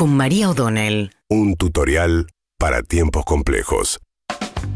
con María O'Donnell. Un tutorial para tiempos complejos.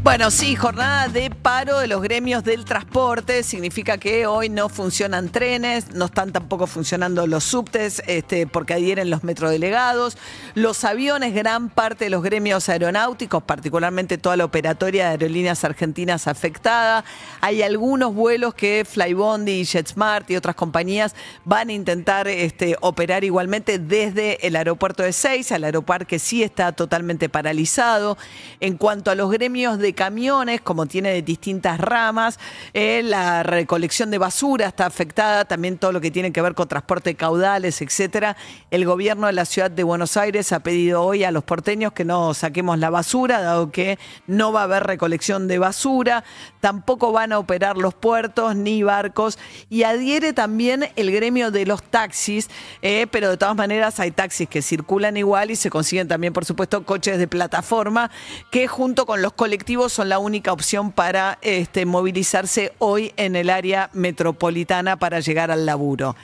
Bueno, sí, jornada de paro de los gremios del transporte. Significa que hoy no funcionan trenes, no están tampoco funcionando los subtes este, porque adhieren los metrodelegados. Los aviones, gran parte de los gremios aeronáuticos, particularmente toda la operatoria de aerolíneas argentinas afectada. Hay algunos vuelos que Flybondi, JetSmart y otras compañías van a intentar este, operar igualmente desde el aeropuerto de Seis, al aeroparque, sí está totalmente paralizado. En cuanto a los gremios de camiones, como tiene de distintas ramas, eh, la recolección de basura está afectada, también todo lo que tiene que ver con transporte de caudales, etcétera. El gobierno de la ciudad de Buenos Aires ha pedido hoy a los porteños que no saquemos la basura, dado que no va a haber recolección de basura, tampoco van a operar los puertos ni barcos, y adhiere también el gremio de los taxis, eh, pero de todas maneras hay taxis que circulan igual y se consiguen también, por supuesto, coches de plataforma que junto con los colectivos son la única opción para este, movilizarse hoy en el área metropolitana para llegar al laburo.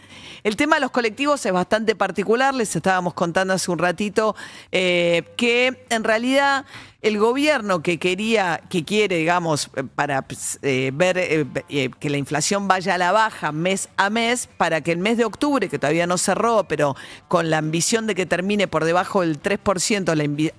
El tema de los colectivos es bastante particular, les estábamos contando hace un ratito eh, que en realidad el gobierno que quería, que quiere, digamos, eh, para pues, eh, ver eh, que la inflación vaya a la baja mes a mes, para que el mes de octubre, que todavía no cerró, pero con la ambición de que termine por debajo del 3%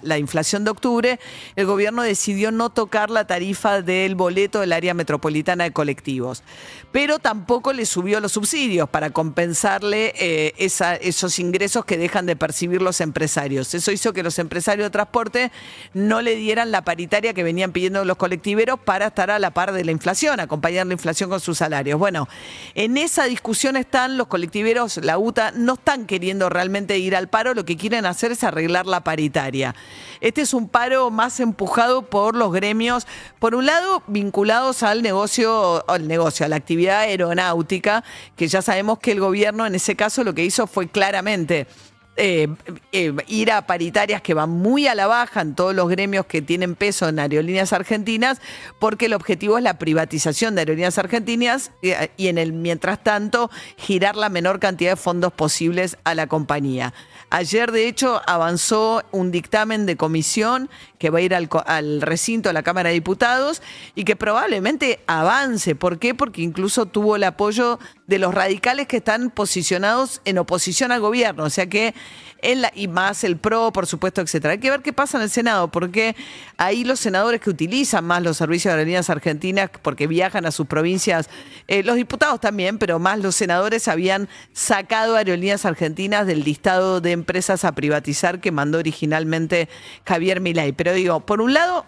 la, inflación de octubre, el gobierno decidió no tocar la tarifa del boleto del área metropolitana de colectivos. Pero tampoco le subió los subsidios para compensarle esos ingresos que dejan de percibir los empresarios. Eso hizo que los empresarios de transporte no le dieran la paritaria que venían pidiendo los colectiveros para estar a la par de la inflación, acompañar la inflación con sus salarios. Bueno, en esa discusión están los colectiveros, la UTA, no están queriendo realmente ir al paro, lo que quieren hacer es arreglar la paritaria. Este es un paro más empujado por los gremios, por un lado vinculados al negocio, al negocio, a la actividad aeronáutica, que ya sabemos que el gobierno en ese caso lo que hizo fue claramente eh, eh, ir a paritarias que van muy a la baja en todos los gremios que tienen peso en aerolíneas argentinas, porque el objetivo es la privatización de aerolíneas argentinas eh, y en el mientras tanto girar la menor cantidad de fondos posibles a la compañía. Ayer, de hecho, avanzó un dictamen de comisión que va a ir al, al recinto de la Cámara de Diputados y que probablemente avance. ¿Por qué? Porque incluso tuvo el apoyo de los radicales que están posicionados en oposición al gobierno, o sea que y más el PRO, por supuesto, etcétera. Hay que ver qué pasa en el Senado, porque ahí los senadores que utilizan más los servicios de aerolíneas argentinas, porque viajan a sus provincias, eh, los diputados también, pero más los senadores habían sacado aerolíneas argentinas del listado de empresas a privatizar que mandó originalmente Javier Milay. Pero digo, por un lado,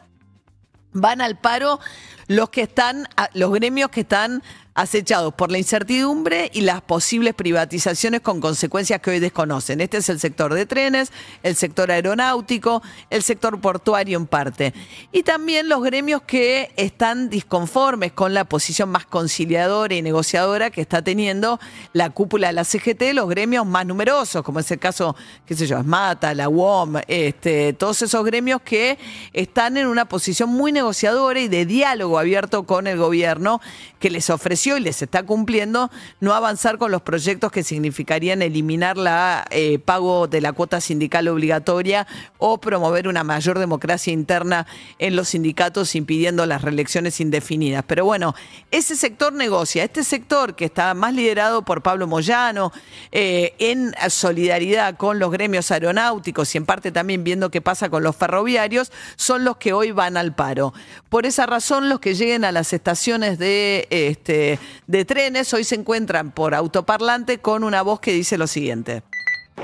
van al paro los que están, los gremios que están acechados por la incertidumbre y las posibles privatizaciones con consecuencias que hoy desconocen. Este es el sector de trenes, el sector aeronáutico, el sector portuario en parte. Y también los gremios que están disconformes con la posición más conciliadora y negociadora que está teniendo la cúpula de la CGT, los gremios más numerosos, como es el caso, qué sé yo, Mata, la UOM, este, todos esos gremios que están en una posición muy negociadora y de diálogo abierto con el gobierno que les ofrece y les está cumpliendo no avanzar con los proyectos que significarían eliminar la eh, pago de la cuota sindical obligatoria o promover una mayor democracia interna en los sindicatos impidiendo las reelecciones indefinidas. Pero bueno, ese sector negocia, este sector que está más liderado por Pablo Moyano, eh, en solidaridad con los gremios aeronáuticos y en parte también viendo qué pasa con los ferroviarios, son los que hoy van al paro. Por esa razón, los que lleguen a las estaciones de este, de, trenes hoy se encuentran por autoparlante con una voz que dice lo siguiente.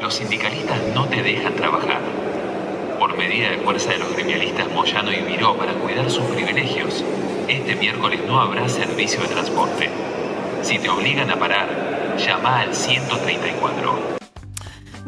Los sindicalistas no te dejan trabajar. Por medida de fuerza de los gremialistas Moyano y Viró para cuidar sus privilegios, este miércoles no habrá servicio de transporte. Si te obligan a parar, llama al 134.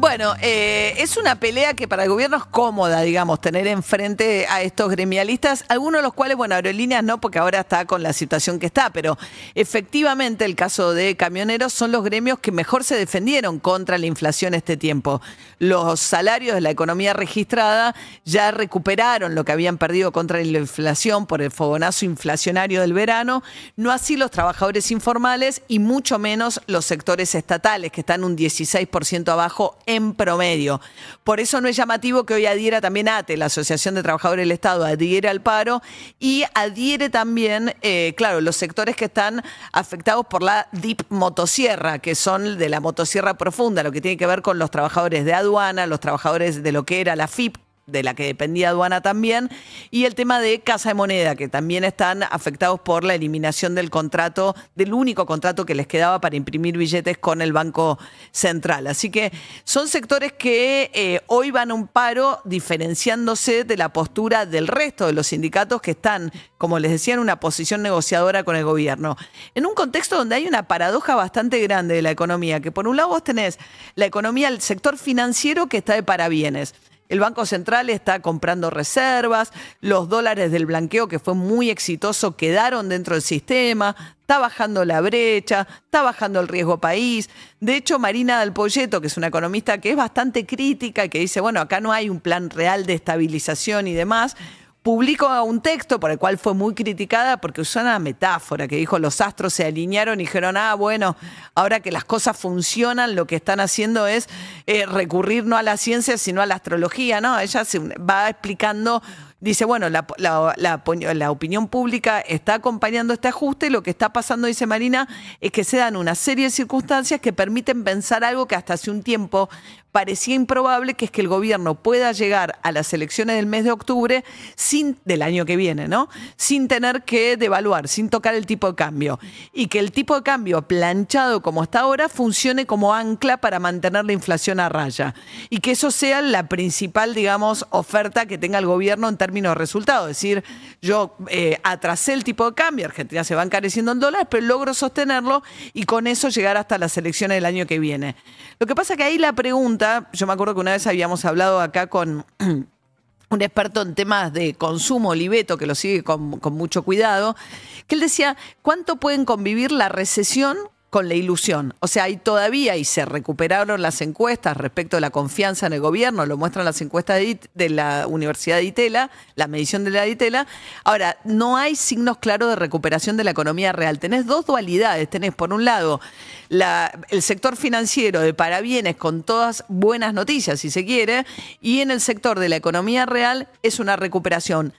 Bueno, eh, es una pelea que para el gobierno es cómoda, digamos, tener enfrente a estos gremialistas, algunos de los cuales, bueno, aerolíneas no, porque ahora está con la situación que está, pero efectivamente el caso de camioneros son los gremios que mejor se defendieron contra la inflación este tiempo. Los salarios de la economía registrada ya recuperaron lo que habían perdido contra la inflación por el fogonazo inflacionario del verano, no así los trabajadores informales y mucho menos los sectores estatales, que están un 16% abajo en en promedio. Por eso no es llamativo que hoy adhiera también ATE, la Asociación de Trabajadores del Estado, adhiere al paro y adhiere también, eh, claro, los sectores que están afectados por la DIP motosierra, que son de la motosierra profunda, lo que tiene que ver con los trabajadores de aduana, los trabajadores de lo que era la FIP, de la que dependía aduana también, y el tema de Casa de Moneda, que también están afectados por la eliminación del contrato, del único contrato que les quedaba para imprimir billetes con el Banco Central. Así que son sectores que eh, hoy van a un paro diferenciándose de la postura del resto de los sindicatos que están, como les decía, en una posición negociadora con el gobierno. En un contexto donde hay una paradoja bastante grande de la economía, que por un lado vos tenés la economía, el sector financiero que está de parabienes. El Banco Central está comprando reservas, los dólares del blanqueo, que fue muy exitoso, quedaron dentro del sistema, está bajando la brecha, está bajando el riesgo país. De hecho, Marina Polleto, que es una economista que es bastante crítica que dice, bueno, acá no hay un plan real de estabilización y demás, publicó un texto por el cual fue muy criticada porque usó una metáfora que dijo los astros se alinearon y dijeron, ah, bueno, ahora que las cosas funcionan, lo que están haciendo es eh, recurrir no a la ciencia, sino a la astrología, ¿no? Ella se va explicando, dice, bueno, la, la opinión pública está acompañando este ajuste y lo que está pasando, dice Marina, es que se dan una serie de circunstancias que permiten pensar algo que hasta hace un tiempo parecía improbable que es que el gobierno pueda llegar a las elecciones del mes de octubre sin, del año que viene, ¿no? Sin tener que devaluar, sin tocar el tipo de cambio. Y que el tipo de cambio planchado como está ahora funcione como ancla para mantener la inflación a raya. Y que eso sea la principal, digamos, oferta que tenga el gobierno en términos de resultados. Es decir, yo eh, atrasé el tipo de cambio, Argentina se va encareciendo en dólares, pero logro sostenerlo y con eso llegar hasta las elecciones del año que viene. Lo que pasa que ahí la pregunta yo me acuerdo que una vez habíamos hablado acá con un experto en temas de consumo, Oliveto, que lo sigue con, con mucho cuidado, que él decía, ¿cuánto pueden convivir la recesión con la ilusión. O sea, hay todavía, y se recuperaron las encuestas respecto a la confianza en el gobierno, lo muestran las encuestas de, la Universidad de Itela, la medición de la Itela. Ahora, no hay signos claros de recuperación de la economía real. Tenés dos dualidades. Tenés, por un lado, el sector financiero de para bienes con todas buenas noticias, si se quiere, y en el sector de la economía real es una recuperación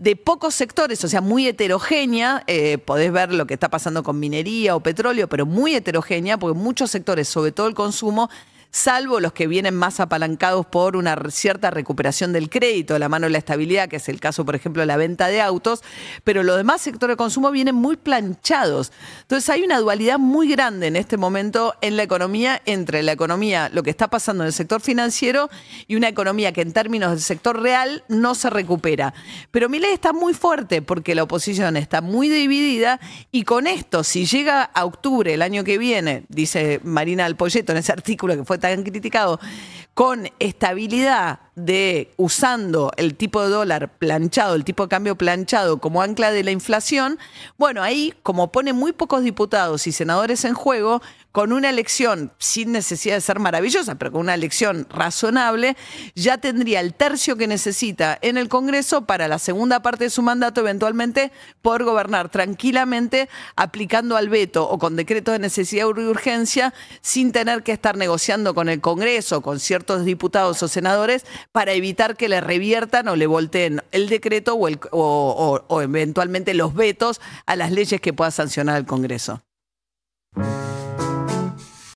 de pocos sectores, o sea, muy heterogénea. Eh, podés ver lo que está pasando con minería o petróleo, pero muy heterogénea, porque muchos sectores, sobre todo el consumo, salvo los que vienen más apalancados por una cierta recuperación del crédito, la mano de la estabilidad, que es el caso, por ejemplo, de la venta de autos, pero los demás sectores de consumo vienen muy planchados. Entonces hay una dualidad muy grande en este momento en la economía, entre la economía, lo que está pasando en el sector financiero y una economía que en términos del sector real no se recupera. Pero mi ley está muy fuerte porque la oposición está muy dividida y con esto, si llega a octubre el año que viene, dice Marina Alpoyeto en ese artículo que fue tan criticado con estabilidad de usando el tipo de dólar planchado, el tipo de cambio planchado como ancla de la inflación, bueno, ahí como pone muy pocos diputados y senadores en juego, con una elección sin necesidad de ser maravillosa, pero con una elección razonable, ya tendría el tercio que necesita en el Congreso para la segunda parte de su mandato, eventualmente poder gobernar tranquilamente aplicando al veto o con decreto de necesidad y urgencia sin tener que estar negociando con el Congreso, con cierto diputados o senadores para evitar que le reviertan o le volteen el decreto o eventualmente los vetos a las leyes que pueda sancionar el Congreso.